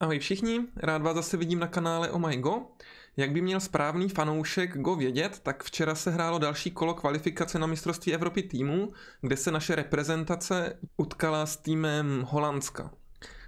Ahoj všichni, rád vás zase vidím na kanále Oh My Go. Jak by měl správný fanoušek Go vědět, tak včera se hrálo další kolo kvalifikace na mistrovství Evropy týmu, kde se naše reprezentace utkala s týmem Holandska.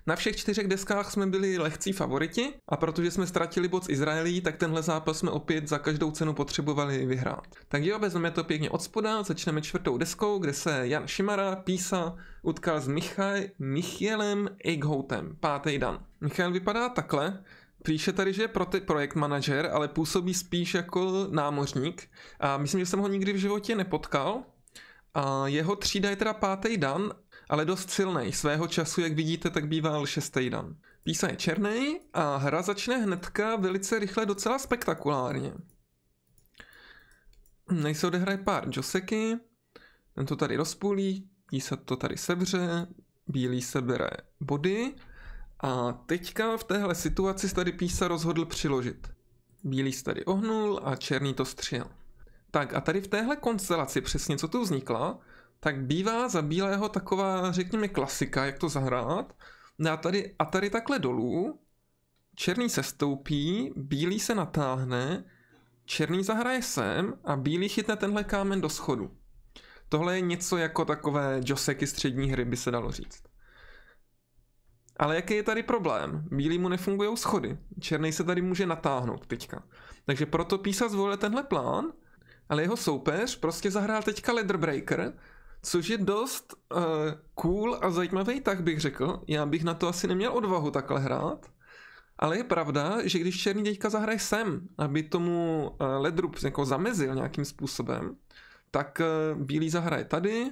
Na všech čtyřech deskách jsme byli lehcí favoriti a protože jsme ztratili bod z Izraelí, tak tenhle zápas jsme opět za každou cenu potřebovali vyhrát. Tak jo, vezmeme to pěkně od spoda, začneme čtvrtou deskou, kde se Jan Šimara, Písa, utkal s Michaj, Michielem Eichhoutem, pátý dan. Michal vypadá takhle, Příše tady, že je pro projekt manažer, ale působí spíš jako námořník a myslím, že jsem ho nikdy v životě nepotkal. A jeho třída je teda pátý dan ale dost silný. Svého času, jak vidíte, tak býval šestý dan. Písa je černý a hra začne hnedka velice rychle docela spektakulárně. Nejse odehraje pár Joseky, ten to tady rozpůlí, Písa to tady sevře, bílý sebere body a teďka v téhle situaci tady Písa rozhodl přiložit. Bílý se tady ohnul a černý to střel. Tak a tady v téhle konstelaci přesně co tu vznikla, tak bývá za bílého taková, řekněme, klasika, jak to zahrát. No a tady, a tady takhle dolů, černý se stoupí, bílý se natáhne, černý zahraje sem a bílý chytne tenhle kámen do schodu. Tohle je něco jako takové joseky střední hry, by se dalo říct. Ale jaký je tady problém? Bílý mu nefungují schody. Černý se tady může natáhnout teďka. Takže proto Písa zvolil tenhle plán, ale jeho soupeř prostě zahrál teďka Leader Breaker, Což je dost uh, cool a zajímavý tak bych řekl. Já bych na to asi neměl odvahu takhle hrát. Ale je pravda, že když Černý děťka zahraje sem, aby tomu uh, Ledrup jako zamezil nějakým způsobem, tak uh, Bílý zahraje tady.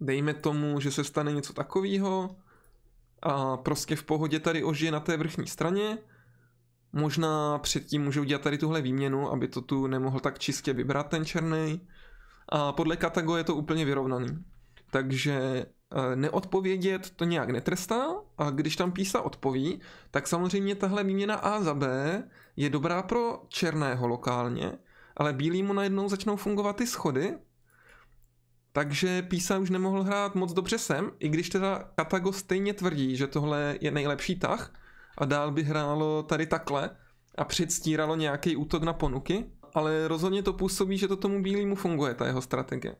Dejme tomu, že se stane něco takového. A prostě v pohodě tady ožije na té vrchní straně. Možná předtím můžou dělat tady tuhle výměnu, aby to tu nemohl tak čistě vybrat ten černý a podle Katago je to úplně vyrovnaný. Takže e, neodpovědět to nějak netrestá a když tam písa odpoví, tak samozřejmě tahle výměna A za B je dobrá pro černého lokálně, ale mu najednou začnou fungovat ty schody, takže Písa už nemohl hrát moc dobře sem, i když teda Katago stejně tvrdí, že tohle je nejlepší tah a dál by hrálo tady takhle a předstíralo nějaký útok na ponuky, ale rozhodně to působí, že to tomu bílému funguje, ta jeho strategie.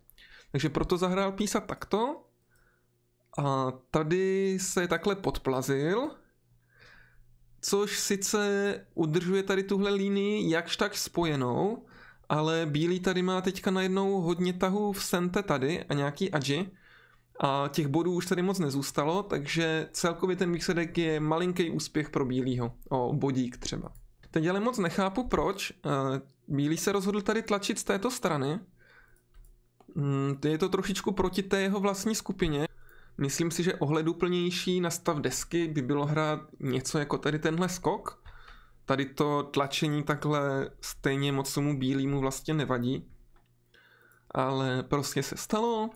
Takže proto zahrál písa takto a tady se takhle podplazil, což sice udržuje tady tuhle línii jakž tak spojenou, ale bílý tady má teďka najednou hodně tahů v Sente tady a nějaký Adži a těch bodů už tady moc nezůstalo, takže celkově ten výsledek je malinký úspěch pro bílýho, o bodík třeba. Teď ale moc nechápu, proč. Eh, Bílý se rozhodl tady tlačit z této strany. Mm, je to trošičku proti té jeho vlastní skupině. Myslím si, že ohleduplnější na stav desky by bylo hrát něco jako tady tenhle skok. Tady to tlačení takhle stejně moc tomu bílýmu vlastně nevadí. Ale prostě se stalo.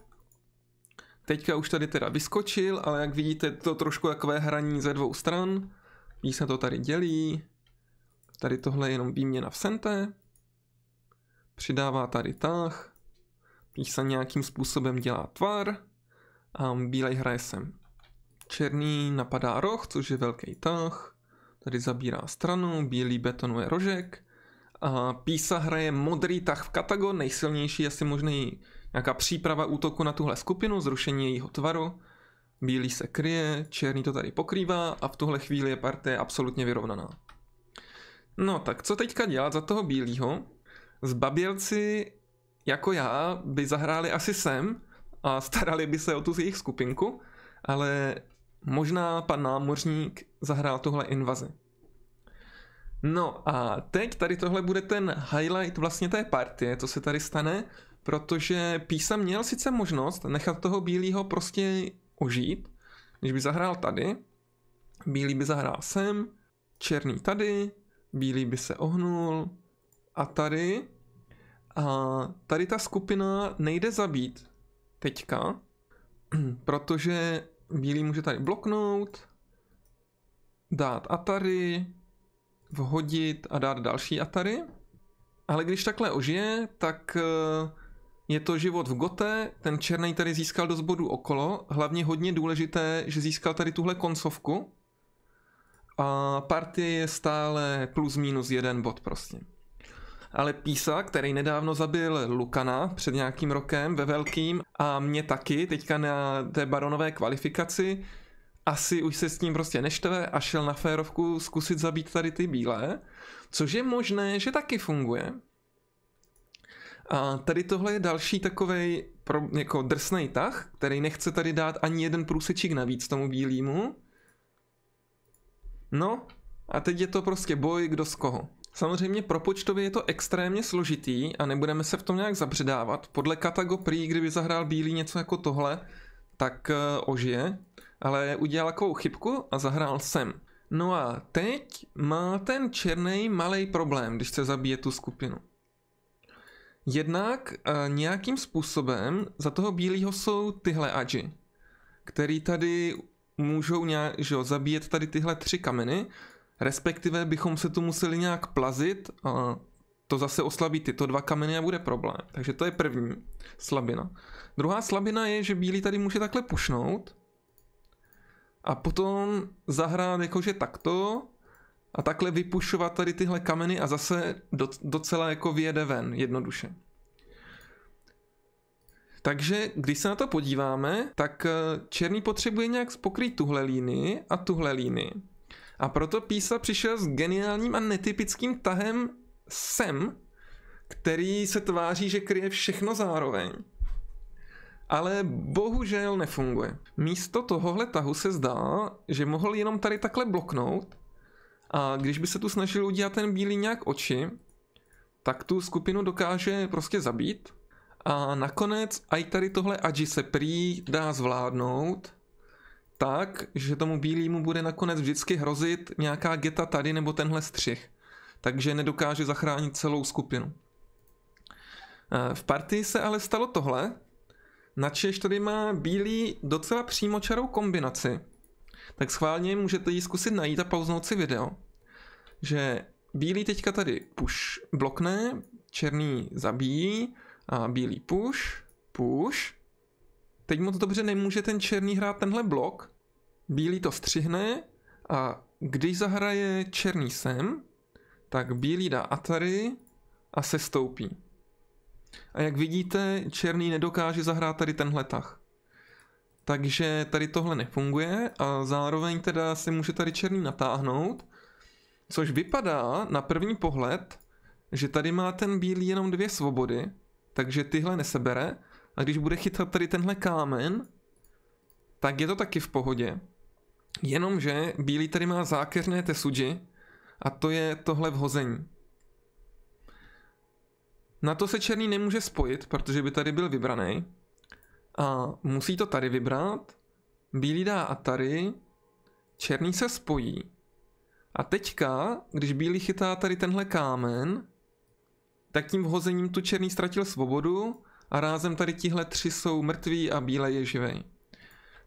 Teďka už tady teda vyskočil, ale jak vidíte, to trošku takové hraní ze dvou stran. Jí se to tady dělí. Tady tohle je jenom výměna v sente, Přidává tady tah. Písa nějakým způsobem dělá tvar. A bílej hraje sem. Černý napadá roh, což je velký tah. Tady zabírá stranu, bílý betonuje rožek. A Písa hraje modrý tah v katago, nejsilnější asi možný nějaká příprava útoku na tuhle skupinu, zrušení jejího tvaru. Bílý se kryje, černý to tady pokrývá a v tuhle chvíli je partie absolutně vyrovnaná. No tak co teďka dělat za toho bílého? Zbabělci jako já by zahráli asi sem a starali by se o tu jejich skupinku, ale možná pan námořník zahrál tuhle invazi. No a teď tady tohle bude ten highlight vlastně té partie, co se tady stane, protože Písa měl sice možnost nechat toho bílého prostě ožít, když by zahrál tady, bílý by zahrál sem, černý tady, bílý by se ohnul a tady a tady ta skupina nejde zabít teďka, protože bílý může tady bloknout, dát atary, vhodit a dát další atary. Ale když takhle ožije, tak eh, je to život v gote, ten černý tady získal dost bodů okolo, hlavně hodně důležité, že získal tady tuhle koncovku, a party je stále plus minus jeden bod prostě. Ale Písa, který nedávno zabil Lukana před nějakým rokem ve velkým a mě taky teďka na té baronové kvalifikaci, asi už se s tím prostě neštve a šel na férovku zkusit zabít tady ty bílé, což je možné, že taky funguje. A tady tohle je další takovej pro, jako drsnej tah, který nechce tady dát ani jeden průsečík navíc tomu bílému. No a teď je to prostě boj kdo z koho. Samozřejmě propočtově je to extrémně složitý a nebudeme se v tom nějak zabředávat. Podle Katago Prý, kdyby zahrál bílý něco jako tohle, tak eh, ožije, ale udělal takovou chybku a zahrál sem. No a teď má ten černý malý problém, když se zabije tu skupinu. Jednak eh, nějakým způsobem za toho bílého jsou tyhle adži, který tady můžou nějak, že jo, zabíjet tady tyhle tři kameny, respektive bychom se tu museli nějak plazit a to zase oslabí tyto dva kameny a bude problém. Takže to je první slabina. Druhá slabina je, že bílý tady může takhle pušnout a potom zahrát jakože takto a takhle vypušovat tady tyhle kameny a zase docela jako vyjede ven, jednoduše. Takže když se na to podíváme, tak eh, černý potřebuje nějak pokrýt tuhle línii a tuhle línii. A proto Písa přišel s geniálním a netypickým tahem sem, který se tváří, že kryje všechno zároveň. Ale bohužel nefunguje. Místo tohohle tahu se zdá, že mohl jenom tady takhle bloknout a když by se tu snažil udělat ten bílý nějak oči, tak tu skupinu dokáže prostě zabít a nakonec i tady tohle Aji se prý dá zvládnout tak, že tomu bílýmu bude nakonec vždycky hrozit nějaká geta tady nebo tenhle střih. Takže nedokáže zachránit celou skupinu. E, v partii se ale stalo tohle, načež tady má bílý docela přímočarou kombinaci. Tak schválně můžete ji zkusit najít a pauznout si video. Že bílý teďka tady push blokne, černý zabíjí, a bílý push, push. Teď moc dobře nemůže ten černý hrát tenhle blok. Bílý to střihne a když zahraje černý sem, tak bílý dá Atari a se stoupí. A jak vidíte, černý nedokáže zahrát tady tenhle tah. Takže tady tohle nefunguje a zároveň teda si může tady černý natáhnout, což vypadá na první pohled, že tady má ten bílý jenom dvě svobody, takže tyhle nesebere. A když bude chytat tady tenhle kámen, tak je to taky v pohodě. Jenomže bílý tady má zákeřné tesuji a to je tohle vhození. Na to se černý nemůže spojit, protože by tady byl vybraný. A musí to tady vybrat. Bílý dá Atari. Černý se spojí. A teďka, když bílý chytá tady tenhle kámen, tak tím vhozením tu černý ztratil svobodu a rázem tady tihle tři jsou mrtví a bílé je živej.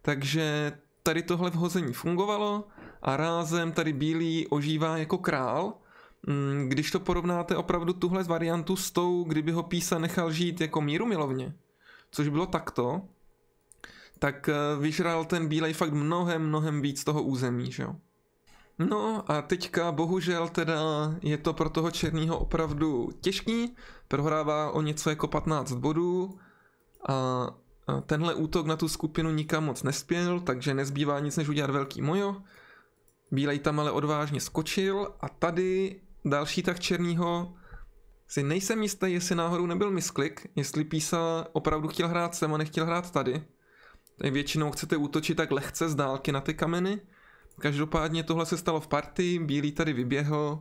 Takže tady tohle vhození fungovalo a rázem tady bílý ožívá jako král. Mm, když to porovnáte opravdu tuhle variantu s tou, kdyby ho písa nechal žít jako míru milovně, což bylo takto, tak eh, vyžral ten bílej fakt mnohem, mnohem víc toho území, že jo. No a teďka bohužel teda je to pro toho černého opravdu těžký, prohrává o něco jako 15 bodů a tenhle útok na tu skupinu nikam moc nespěl, takže nezbývá nic než udělat velký mojo. Bílej tam ale odvážně skočil a tady další tak černýho si nejsem jistý, jestli náhodou nebyl misklik, jestli písa opravdu chtěl hrát sem a nechtěl hrát tady. Většinou chcete útočit tak lehce z dálky na ty kameny, Každopádně tohle se stalo v party, Bílý tady vyběhl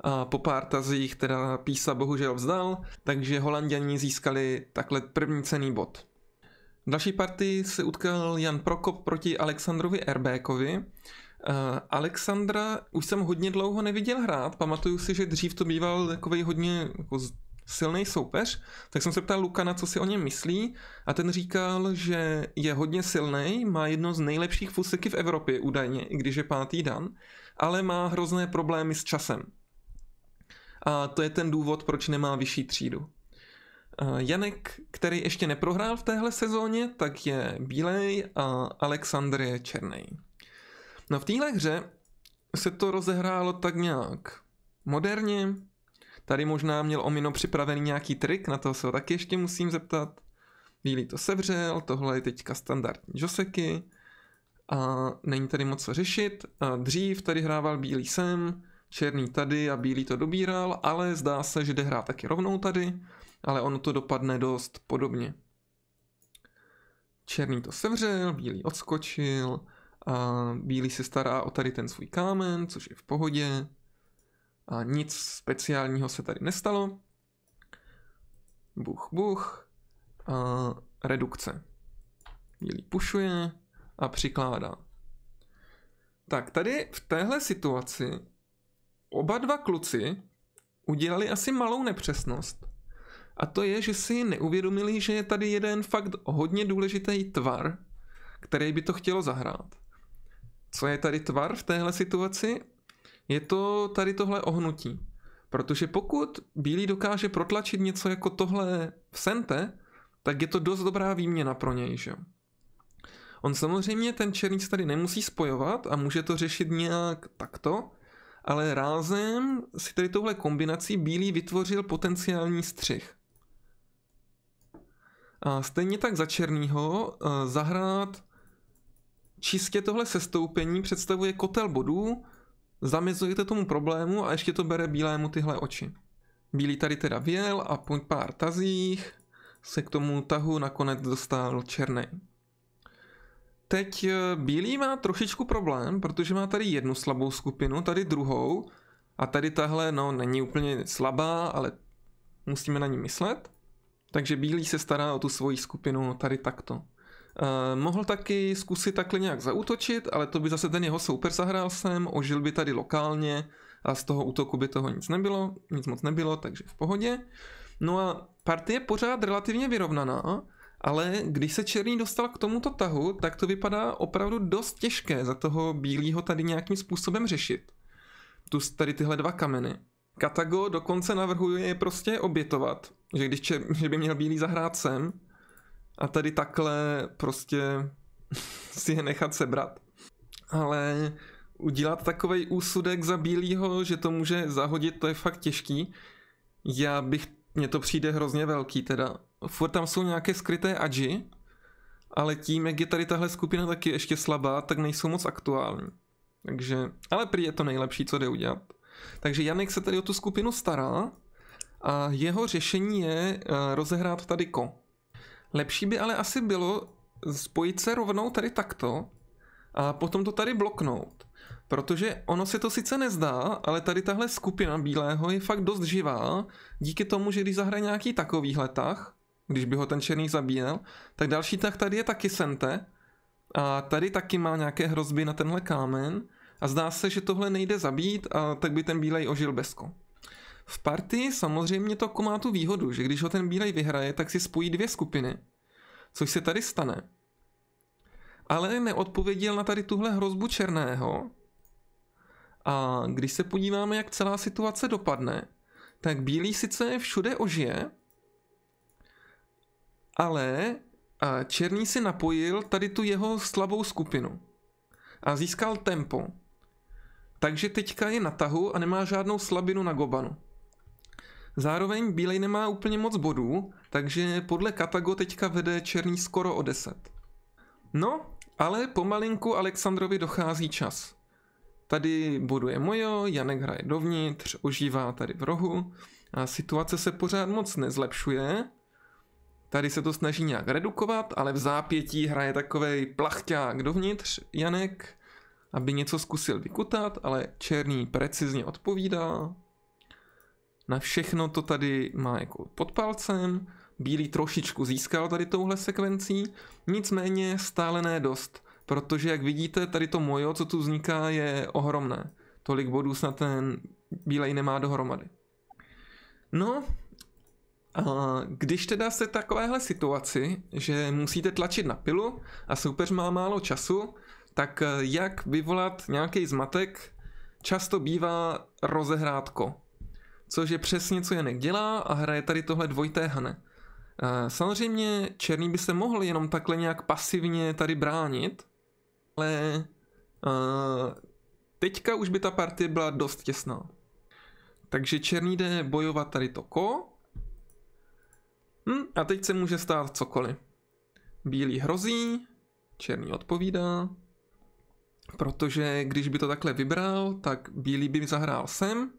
a po pár tazích teda Písa bohužel vzdal, takže Holanděni získali takhle první cený bod. V další partii se utkal Jan Prokop proti Alexandrovi Erbékovi. Eh, Alexandra už jsem hodně dlouho neviděl hrát, pamatuju si, že dřív to býval takový hodně jako silný soupeř, tak jsem se ptal Luka, na co si o něm myslí a ten říkal, že je hodně silný, má jedno z nejlepších fuseky v Evropě údajně, i když je pátý dan, ale má hrozné problémy s časem. A to je ten důvod, proč nemá vyšší třídu. Janek, který ještě neprohrál v téhle sezóně, tak je bílej a Alexandr je černý. No v téhle hře se to rozehrálo tak nějak moderně, Tady možná měl Omino připravený nějaký trik, na to se ho taky ještě musím zeptat. Bílý to sevřel, tohle je teďka standardní Joseky. A není tady moc co řešit. A dřív tady hrával bílý sem, černý tady a bílý to dobíral, ale zdá se, že jde hrát taky rovnou tady, ale ono to dopadne dost podobně. Černý to sevřel, bílý odskočil, a bílý se stará o tady ten svůj kámen, což je v pohodě. A nic speciálního se tady nestalo. Buch, buch. A redukce. Jílí pušuje a přikládá. Tak tady v téhle situaci oba dva kluci udělali asi malou nepřesnost. A to je, že si neuvědomili, že je tady jeden fakt hodně důležitý tvar, který by to chtělo zahrát. Co je tady tvar v téhle situaci? je to tady tohle ohnutí. Protože pokud Bílý dokáže protlačit něco jako tohle v Sente, tak je to dost dobrá výměna pro něj, že On samozřejmě ten se tady nemusí spojovat a může to řešit nějak takto, ale rázem si tady touhle kombinací Bílý vytvořil potenciální střih. A stejně tak za černýho eh, zahrát čistě tohle sestoupení představuje kotel bodů, zamezujete tomu problému a ještě to bere bílému tyhle oči. Bílý tady teda věl a po pár tazích se k tomu tahu nakonec dostal černý. Teď eh, bílý má trošičku problém, protože má tady jednu slabou skupinu, tady druhou a tady tahle, no, není úplně slabá, ale musíme na ní myslet. Takže bílý se stará o tu svoji skupinu tady takto. Eh, mohl taky zkusit takhle nějak zautočit, ale to by zase ten jeho super zahrál sem, ožil by tady lokálně a z toho útoku by toho nic nebylo, nic moc nebylo, takže v pohodě. No a partie je pořád relativně vyrovnaná, ale když se černý dostal k tomuto tahu, tak to vypadá opravdu dost těžké za toho bílého tady nějakým způsobem řešit. Tu tady tyhle dva kameny. Katago dokonce navrhuje je prostě obětovat, že když že by měl bílý zahrát sem, a tady takhle prostě si je nechat sebrat. Ale udělat takový úsudek za bílýho, že to může zahodit, to je fakt těžký. Já bych, mně to přijde hrozně velký teda. Furt tam jsou nějaké skryté adži, ale tím, jak je tady tahle skupina taky ještě slabá, tak nejsou moc aktuální. Takže, ale prý je to nejlepší, co jde udělat. Takže Janek se tady o tu skupinu stará a jeho řešení je eh, rozehrát tady ko. Lepší by ale asi bylo spojit se rovnou tady takto a potom to tady bloknout. Protože ono se to sice nezdá, ale tady tahle skupina bílého je fakt dost živá, díky tomu, že když zahraje nějaký takovýhle tah, když by ho ten černý zabíjel, tak další tah tady je taky sente a tady taky má nějaké hrozby na tenhle kámen a zdá se, že tohle nejde zabít a tak by ten bílej ožil bezko. V partii samozřejmě to má tu výhodu, že když ho ten bílej vyhraje, tak si spojí dvě skupiny, což se tady stane. Ale neodpověděl na tady tuhle hrozbu černého. A když se podíváme, jak celá situace dopadne, tak bílý sice všude ožije, ale černý si napojil tady tu jeho slabou skupinu a získal tempo. Takže teďka je na tahu a nemá žádnou slabinu na Gobanu. Zároveň Bílej nemá úplně moc bodů, takže podle Katago teďka vede Černý skoro o 10. No, ale pomalinku Alexandrovi dochází čas. Tady boduje Mojo, Janek hraje dovnitř, ožívá tady v rohu a situace se pořád moc nezlepšuje. Tady se to snaží nějak redukovat, ale v zápětí hraje takovej plachťák dovnitř Janek, aby něco zkusil vykutat, ale Černý precizně odpovídá, na všechno to tady má jako pod palcem, Bílý trošičku získal tady touhle sekvencí, nicméně stále ne dost, protože jak vidíte, tady to mojo, co tu vzniká, je ohromné. Tolik bodů snad ten Bílej nemá dohromady. No, a když teda se takovéhle situaci, že musíte tlačit na pilu a soupeř má málo času, tak jak vyvolat nějaký zmatek, často bývá rozehrátko což je přesně, co Janek dělá a hraje tady tohle dvojité hane. Eh, samozřejmě Černý by se mohl jenom takhle nějak pasivně tady bránit, ale eh, teďka už by ta partie byla dost těsná. Takže Černý jde bojovat tady to ko. Hm, a teď se může stát cokoliv. Bílý hrozí, Černý odpovídá, protože když by to takhle vybral, tak bílý by zahrál sem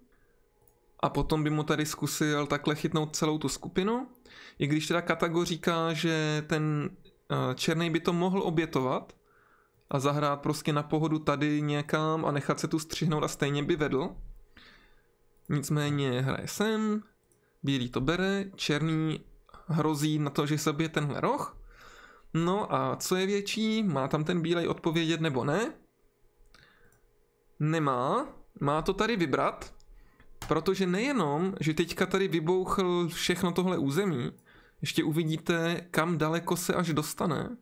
a potom by mu tady zkusil takhle chytnout celou tu skupinu. I když teda Katago říká, že ten eh, černý by to mohl obětovat a zahrát prostě na pohodu tady někam a nechat se tu střihnout a stejně by vedl. Nicméně hraje sem, bílý to bere, černý hrozí na to, že se bije tenhle roh. No a co je větší, má tam ten bílej odpovědět nebo ne? Nemá, má to tady vybrat Protože nejenom, že teďka tady vybouchl všechno tohle území, ještě uvidíte, kam daleko se až dostane.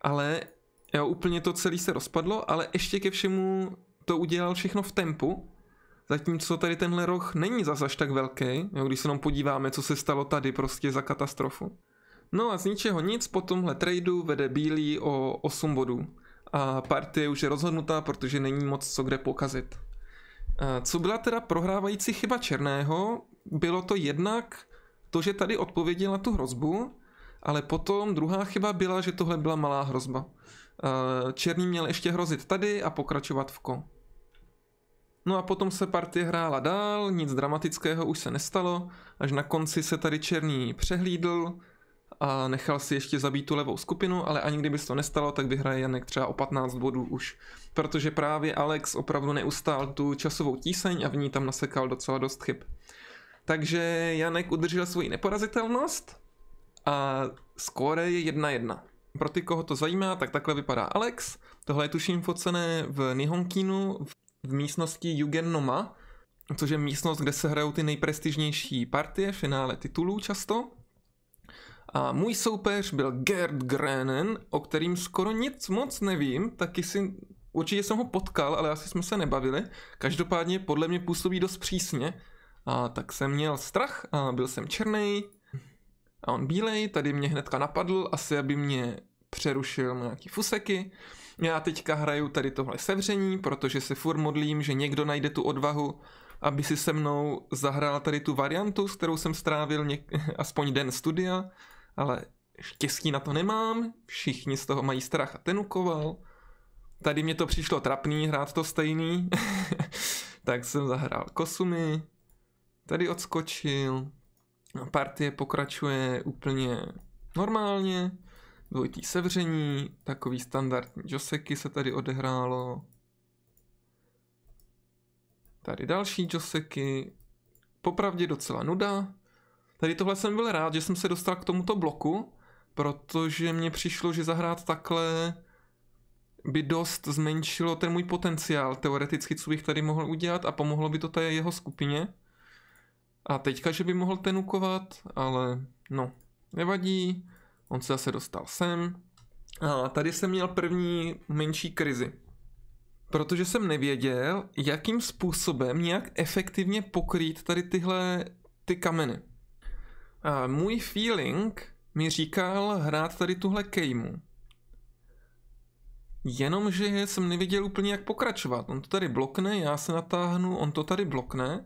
Ale jo, úplně to celé se rozpadlo, ale ještě ke všemu to udělal všechno v tempu, zatímco tady tenhle roh není zas až tak velký, jo, když se nám podíváme, co se stalo tady prostě za katastrofu. No a z ničeho nic po tomhle tradu vede bílý o 8 bodů a partie už je rozhodnutá, protože není moc co kde pokazit. Co byla teda prohrávající chyba Černého? Bylo to jednak to, že tady odpověděl na tu hrozbu, ale potom druhá chyba byla, že tohle byla malá hrozba. Černý měl ještě hrozit tady a pokračovat v ko. No a potom se partie hrála dál, nic dramatického už se nestalo, až na konci se tady Černý přehlídl, a nechal si ještě zabít tu levou skupinu, ale ani kdyby se to nestalo, tak vyhraje Janek třeba o 15 bodů už. Protože právě Alex opravdu neustál tu časovou tíseň a v ní tam nasekal docela dost chyb. Takže Janek udržel svoji neporazitelnost a skóre je 1-1. Pro ty, koho to zajímá, tak takhle vypadá Alex. Tohle je tuším focené v Nihonkinu v místnosti Yugen Noma, což je místnost, kde se hrajou ty nejprestižnější partie, finále titulů často. A můj soupeř byl Gerd Grenen, o kterým skoro nic moc nevím, taky si určitě jsem ho potkal, ale asi jsme se nebavili. Každopádně podle mě působí dost přísně. A tak jsem měl strach, a byl jsem černý a on bílej, tady mě hnedka napadl, asi aby mě přerušil nějaký fuseky. Já teďka hraju tady tohle sevření, protože se furt modlím, že někdo najde tu odvahu, aby si se mnou zahrál tady tu variantu, s kterou jsem strávil něk- aspoň den studia ale štěstí na to nemám, všichni z toho mají strach a ten ukoval. Tady mě to přišlo trapný hrát to stejný, tak jsem zahrál kosumy, tady odskočil, partie pokračuje úplně normálně, dvojitý sevření, takový standardní joseky se tady odehrálo. Tady další joseky, popravdě docela nuda, tady tohle jsem byl rád, že jsem se dostal k tomuto bloku, protože mně přišlo, že zahrát takhle by dost zmenšilo ten můj potenciál teoreticky, co bych tady mohl udělat a pomohlo by to té jeho skupině. A teďka, že by mohl tenukovat, ale no, nevadí, on se zase dostal sem. A tady jsem měl první menší krizi, protože jsem nevěděl, jakým způsobem nějak efektivně pokrýt tady tyhle ty kameny. A můj feeling mi říkal hrát tady tuhle kejmu. Jenomže jsem nevěděl úplně, jak pokračovat. On to tady blokne, já se natáhnu, on to tady blokne.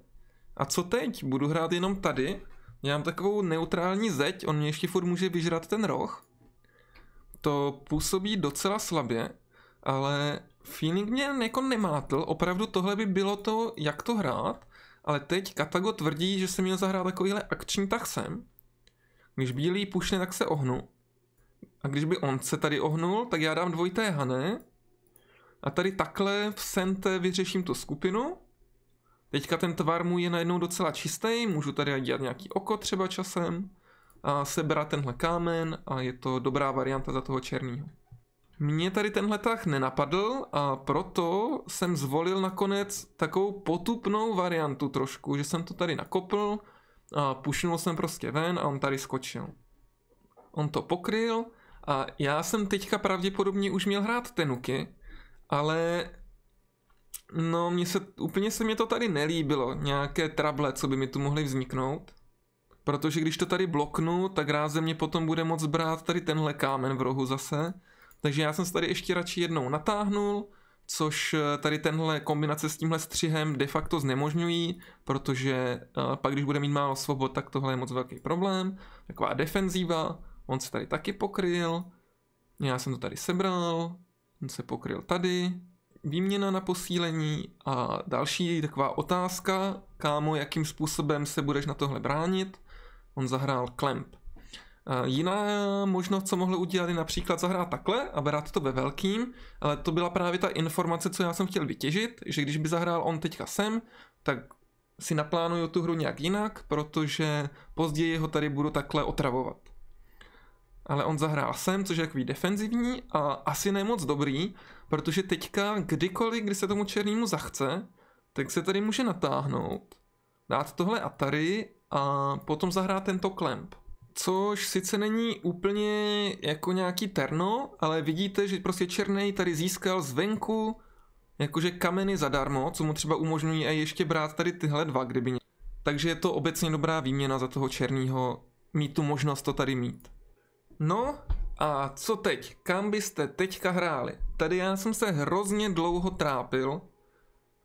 A co teď? Budu hrát jenom tady? Já mám takovou neutrální zeď, on mě ještě furt může vyžrat ten roh. To působí docela slabě, ale feeling mě jako nemátl, opravdu tohle by bylo to, jak to hrát, ale teď Katago tvrdí, že jsem měl zahrát takovýhle akční tak sem. Když bílý pušne, tak se ohnu. A když by on se tady ohnul, tak já dám dvojité hané. A tady takhle v sente vyřeším tu skupinu. Teďka ten tvar mu je najednou docela čistý, můžu tady dělat nějaký oko třeba časem. A sebrat tenhle kámen a je to dobrá varianta za toho černého. Mně tady tenhle tah nenapadl a proto jsem zvolil nakonec takovou potupnou variantu trošku, že jsem to tady nakopl a pušnul jsem prostě ven a on tady skočil. On to pokryl a já jsem teďka pravděpodobně už měl hrát tenuky, ale no mě se, úplně se mě to tady nelíbilo, nějaké trable, co by mi tu mohly vzniknout. Protože když to tady bloknu, tak ráze mě potom bude moc brát tady tenhle kámen v rohu zase takže já jsem se tady ještě radši jednou natáhnul, což eh, tady tenhle kombinace s tímhle střihem de facto znemožňují, protože eh, pak když bude mít málo svobod, tak tohle je moc velký problém. Taková defenzíva, on se tady taky pokryl, já jsem to tady sebral, on se pokryl tady, výměna na posílení a další taková otázka, kámo, jakým způsobem se budeš na tohle bránit. On zahrál klemp jiná možnost, co mohli udělat, je například zahrát takhle a brát to ve velkým, ale to byla právě ta informace, co já jsem chtěl vytěžit, že když by zahrál on teďka sem, tak si naplánuju tu hru nějak jinak, protože později ho tady budu takhle otravovat. Ale on zahrál sem, což je takový defenzivní a asi nemoc dobrý, protože teďka kdykoliv, kdy se tomu černému zachce, tak se tady může natáhnout, dát tohle Atari a potom zahrát tento klemp což sice není úplně jako nějaký terno, ale vidíte, že prostě Černý tady získal zvenku jakože kameny zadarmo, co mu třeba umožňují a ještě brát tady tyhle dva, kdyby ně... Takže je to obecně dobrá výměna za toho černého mít tu možnost to tady mít. No a co teď? Kam byste teďka hráli? Tady já jsem se hrozně dlouho trápil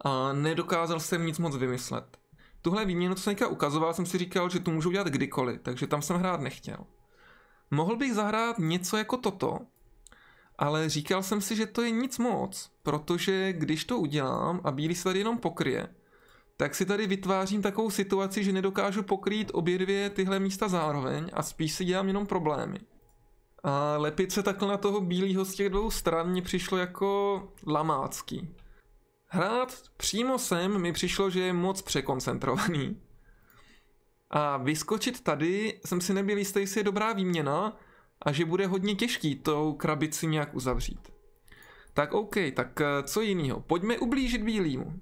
a nedokázal jsem nic moc vymyslet. Tuhle výměnu, co jsem teďka ukazoval, jsem si říkal, že tu můžu dělat kdykoliv, takže tam jsem hrát nechtěl. Mohl bych zahrát něco jako toto, ale říkal jsem si, že to je nic moc, protože když to udělám a bílý se tady jenom pokryje, tak si tady vytvářím takovou situaci, že nedokážu pokrýt obě dvě tyhle místa zároveň a spíš si dělám jenom problémy. A lepit se takhle na toho bílého z těch dvou stran mi přišlo jako lamácký. Hrát přímo sem mi přišlo, že je moc překoncentrovaný. A vyskočit tady jsem si nebyl jistý, jestli je dobrá výměna a že bude hodně těžký tou krabici nějak uzavřít. Tak OK, tak eh, co jiného? Pojďme ublížit bílýmu.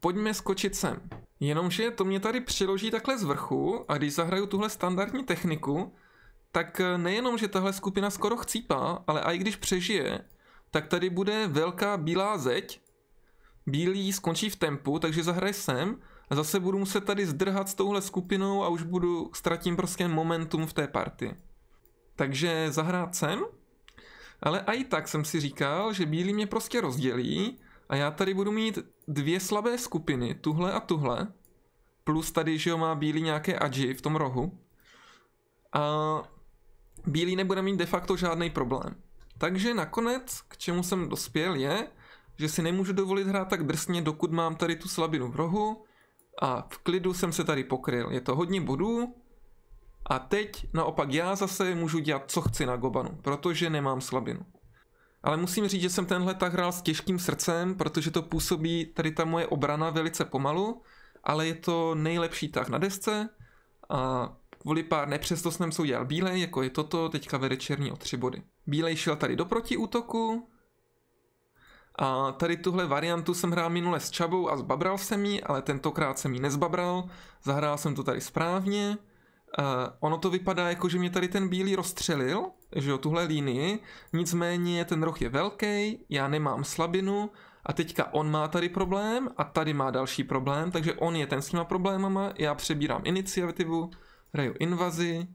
Pojďme skočit sem. Jenomže to mě tady přiloží takhle z vrchu a když zahraju tuhle standardní techniku, tak eh, nejenom, že tahle skupina skoro chcípá, ale i když přežije, tak tady bude velká bílá zeď bílí skončí v tempu, takže zahraj sem a zase budu muset tady zdrhat s touhle skupinou a už budu, ztratím prostě momentum v té party. Takže zahrát sem, ale i tak jsem si říkal, že bílí mě prostě rozdělí a já tady budu mít dvě slabé skupiny, tuhle a tuhle, plus tady, že jo, má bílý nějaké adži v tom rohu. A bílý nebude mít de facto žádný problém. Takže nakonec, k čemu jsem dospěl, je, že si nemůžu dovolit hrát tak drsně, dokud mám tady tu slabinu v rohu a v klidu jsem se tady pokryl. Je to hodně bodů a teď naopak já zase můžu dělat, co chci na Gobanu, protože nemám slabinu. Ale musím říct, že jsem tenhle tak hrál s těžkým srdcem, protože to působí tady ta moje obrana velice pomalu, ale je to nejlepší tah na desce a kvůli pár nepřesnostem jsem dělal bílej, jako je toto, teďka vede černý o tři body. Bílej šel tady do protiútoku, a tady tuhle variantu jsem hrál minule s Čabou a zbabral jsem ji, ale tentokrát jsem ji nezbabral, zahrál jsem to tady správně. Uh, ono to vypadá jako, že mě tady ten bílý rozstřelil, že jo, tuhle línii, nicméně ten roh je velký, já nemám slabinu a teďka on má tady problém a tady má další problém, takže on je ten s těma problémama, já přebírám iniciativu, hraju invazi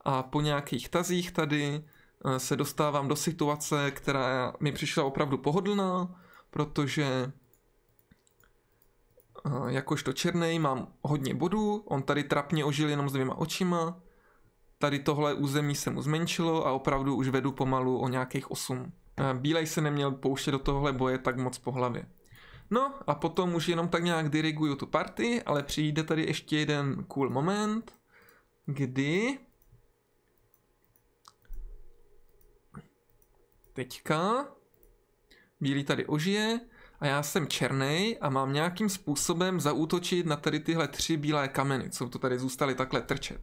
a po nějakých tazích tady Eh, se dostávám do situace, která mi přišla opravdu pohodlná, protože eh, jakožto černý mám hodně bodů, on tady trapně ožil jenom s dvěma očima, tady tohle území se mu zmenšilo a opravdu už vedu pomalu o nějakých 8. Eh, Bílej se neměl pouštět do tohle boje tak moc po hlavě. No a potom už jenom tak nějak diriguju tu party, ale přijde tady ještě jeden cool moment, kdy teďka bílý tady ožije a já jsem černý a mám nějakým způsobem zaútočit na tady tyhle tři bílé kameny, co to tady zůstaly takhle trčet.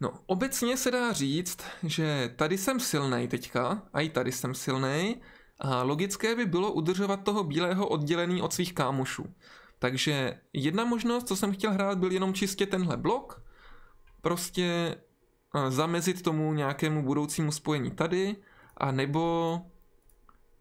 No, obecně se dá říct, že tady jsem silnej teďka, a i tady jsem silnej, a logické by bylo udržovat toho bílého oddělený od svých kámošů. Takže jedna možnost, co jsem chtěl hrát, byl jenom čistě tenhle blok, prostě zamezit tomu nějakému budoucímu spojení tady, a nebo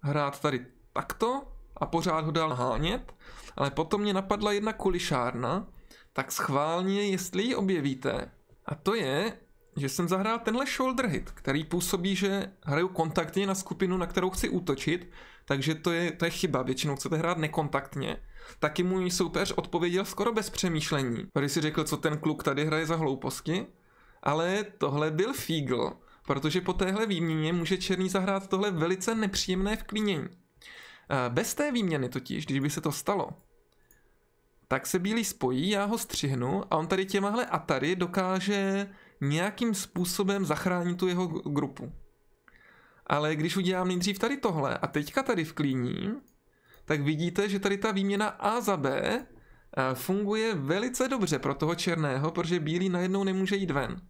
hrát tady takto a pořád ho dál hánět, ale potom mě napadla jedna kulišárna, tak schválně, jestli ji objevíte. A to je, že jsem zahrál tenhle shoulder hit, který působí, že hraju kontaktně na skupinu, na kterou chci útočit, takže to je, to je chyba, většinou chcete hrát nekontaktně. Taky můj soupeř odpověděl skoro bez přemýšlení, když si řekl, co ten kluk tady hraje za hlouposti, ale tohle byl Fígl, protože po téhle výměně může černý zahrát tohle velice nepříjemné vklínění. Eh, bez té výměny totiž, když by se to stalo, tak se bílý spojí, já ho střihnu a on tady těmahle Atari dokáže nějakým způsobem zachránit tu jeho grupu. Ale když udělám nejdřív tady tohle a teďka tady vklíním, tak vidíte, že tady ta výměna A za B eh, funguje velice dobře pro toho černého, protože bílý najednou nemůže jít ven.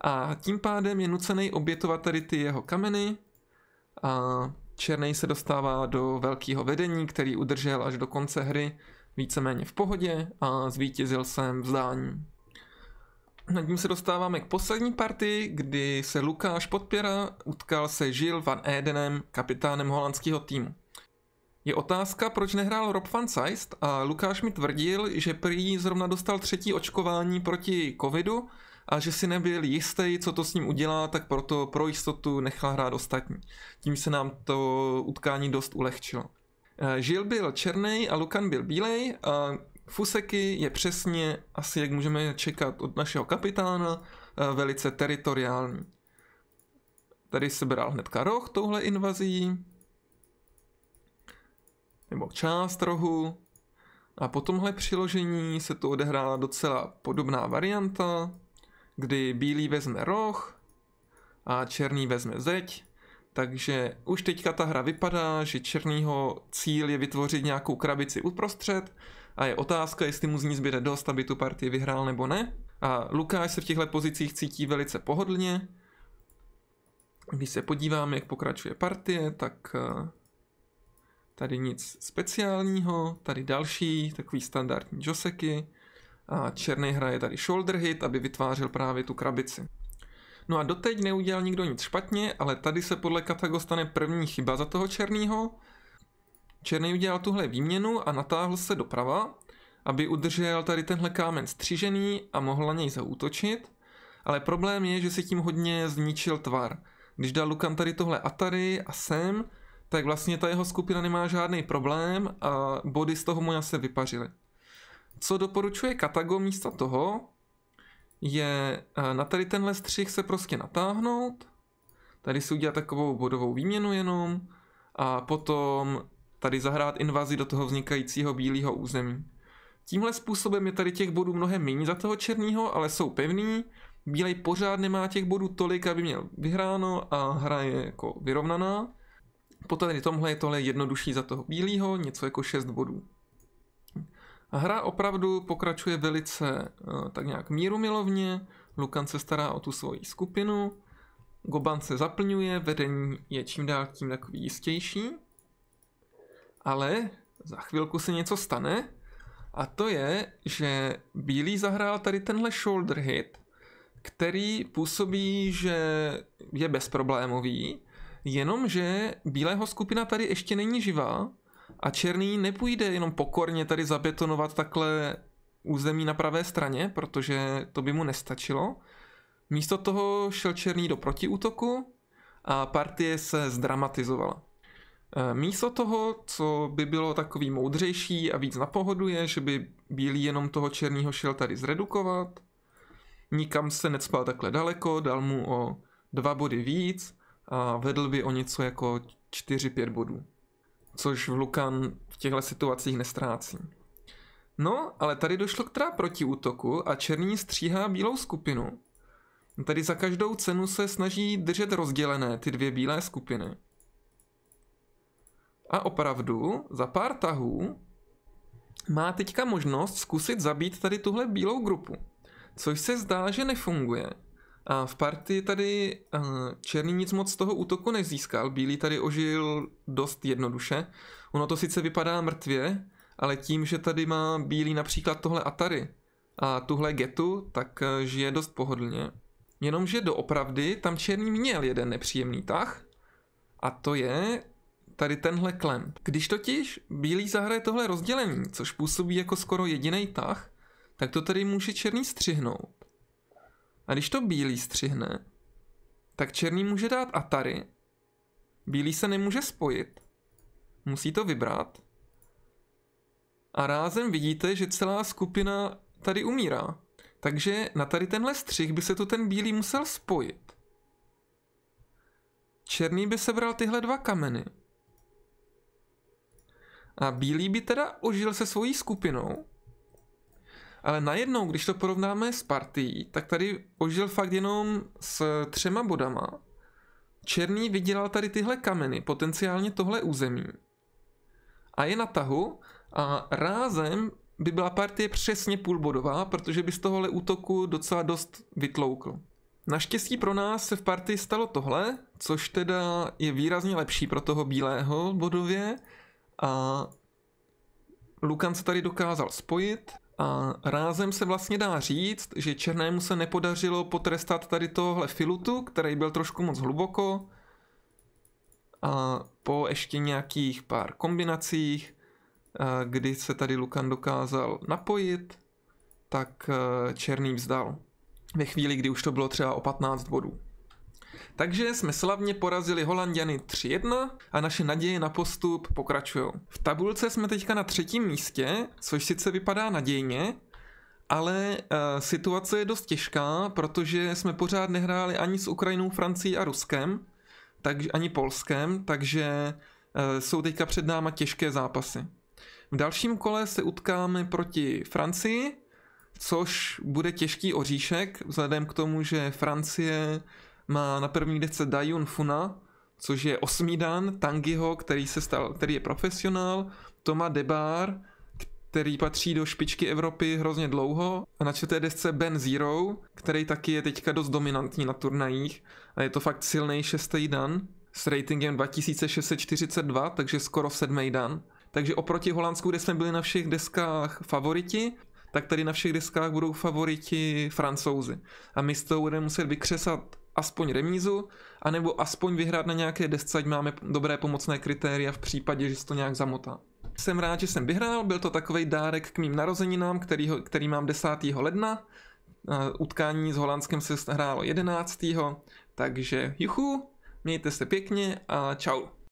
A tím pádem je nucený obětovat tady ty jeho kameny a Černý se dostává do velkého vedení, který udržel až do konce hry víceméně v pohodě a zvítězil jsem vzdáním. Nad ním se dostáváme k poslední partii, kdy se Lukáš Podpěra utkal se Žil van Edenem, kapitánem holandského týmu. Je otázka, proč nehrál Rob van Seist a Lukáš mi tvrdil, že prý zrovna dostal třetí očkování proti covidu a že si nebyl jistý, co to s ním udělá, tak proto pro jistotu nechal hrát ostatní. Tím se nám to utkání dost ulehčilo. Eh, Žil byl černý a Lukan byl bílej a Fuseky je přesně, asi jak můžeme čekat od našeho kapitána, eh, velice teritoriální. Tady se bral hnedka roh touhle invazí, nebo část rohu. A po tomhle přiložení se tu odehrála docela podobná varianta, kdy bílý vezme roh a černý vezme zeď, takže už teďka ta hra vypadá, že černýho cíl je vytvořit nějakou krabici uprostřed a je otázka, jestli mu z ní zbyde dost, aby tu partii vyhrál nebo ne. A Lukáš se v těchto pozicích cítí velice pohodlně. Když se podíváme, jak pokračuje partie, tak eh, tady nic speciálního, tady další, takový standardní joseky. A černý hraje tady shoulder hit, aby vytvářel právě tu krabici. No a doteď neudělal nikdo nic špatně, ale tady se podle Katago stane první chyba za toho černého. Černý udělal tuhle výměnu a natáhl se doprava, aby udržel tady tenhle kámen střížený a mohl na něj zaútočit. Ale problém je, že si tím hodně zničil tvar. Když dal Lukan tady tohle Atari a sem, tak vlastně ta jeho skupina nemá žádný problém a body z toho moja se vypařily. Co doporučuje Katago místo toho, je eh, na tady tenhle střih se prostě natáhnout, tady si udělat takovou bodovou výměnu jenom a potom tady zahrát invazi do toho vznikajícího bílého území. Tímhle způsobem je tady těch bodů mnohem méně za toho černého, ale jsou pevný. Bílej pořád nemá těch bodů tolik, aby měl vyhráno a hra je jako vyrovnaná. Potom tady tomhle je tohle jednodušší za toho bílého, něco jako 6 bodů. A hra opravdu pokračuje velice eh, tak nějak mírumilovně, Lukan se stará o tu svoji skupinu, Goban se zaplňuje, vedení je čím dál tím takový jistější, ale za chvilku se něco stane a to je, že Bílý zahrál tady tenhle shoulder hit, který působí, že je bezproblémový, jenomže Bílého skupina tady ještě není živá, a Černý nepůjde jenom pokorně tady zabetonovat takhle území na pravé straně, protože to by mu nestačilo. Místo toho šel Černý do protiútoku a partie se zdramatizovala. E, místo toho, co by bylo takový moudřejší a víc na pohodu je, že by Bílý jenom toho Černého šel tady zredukovat, nikam se necpal takhle daleko, dal mu o dva body víc a vedl by o něco jako 4-5 bodů což v Lukan v těchto situacích nestrácí. No, ale tady došlo k teda protiútoku a černý stříhá bílou skupinu. Tady za každou cenu se snaží držet rozdělené ty dvě bílé skupiny. A opravdu, za pár tahů má teďka možnost zkusit zabít tady tuhle bílou grupu. Což se zdá, že nefunguje, a v partii tady eh, Černý nic moc z toho útoku nezískal, Bílý tady ožil dost jednoduše. Ono to sice vypadá mrtvě, ale tím, že tady má Bílý například tohle Atari a tuhle Getu, tak eh, žije dost pohodlně. Jenomže doopravdy tam Černý měl jeden nepříjemný tah a to je tady tenhle klem. Když totiž Bílý zahraje tohle rozdělení, což působí jako skoro jediný tah, tak to tady může Černý střihnout. A když to bílý střihne, tak černý může dát Atari. Bílý se nemůže spojit. Musí to vybrat. A rázem vidíte, že celá skupina tady umírá. Takže na tady tenhle střih by se tu ten bílý musel spojit. Černý by sebral tyhle dva kameny. A bílý by teda ožil se svojí skupinou ale najednou, když to porovnáme s partií, tak tady ožil fakt jenom s třema bodama. Černý vydělal tady tyhle kameny, potenciálně tohle území. A je na tahu a rázem by byla partie přesně půlbodová, protože by z tohohle útoku docela dost vytloukl. Naštěstí pro nás se v partii stalo tohle, což teda je výrazně lepší pro toho bílého bodově a Lukan se tady dokázal spojit a rázem se vlastně dá říct, že Černému se nepodařilo potrestat tady tohle filutu, který byl trošku moc hluboko. A po ještě nějakých pár kombinacích, eh, kdy se tady Lukan dokázal napojit, tak eh, Černý vzdal. Ve chvíli, kdy už to bylo třeba o 15 bodů. Takže jsme slavně porazili Holanděny 3-1 a naše naděje na postup pokračují. V tabulce jsme teďka na třetím místě, což sice vypadá nadějně, ale e, situace je dost těžká, protože jsme pořád nehráli ani s Ukrajinou, Francií a Ruskem, tak, ani Polskem, takže e, jsou teďka před náma těžké zápasy. V dalším kole se utkáme proti Francii, což bude těžký oříšek, vzhledem k tomu, že Francie má na první desce Dayun Funa, což je osmý dan, Tangiho, který, se stal, který je profesionál, Toma Debar, který patří do špičky Evropy hrozně dlouho a na čtvrté desce Ben Zero, který taky je teďka dost dominantní na turnajích a je to fakt silný šestý dan s ratingem 2642, takže skoro sedmý dan. Takže oproti Holandsku, kde jsme byli na všech deskách favoriti, tak tady na všech deskách budou favoriti francouzi. A my z toho budeme muset vykřesat aspoň remízu, anebo aspoň vyhrát na nějaké desce, ať máme dobré pomocné kritéria v případě, že se to nějak zamotá. Jsem rád, že jsem vyhrál, byl to takový dárek k mým narozeninám, který, který mám 10. ledna. Utkání s Holandskem se hrálo 11. Takže juchu, mějte se pěkně a čau.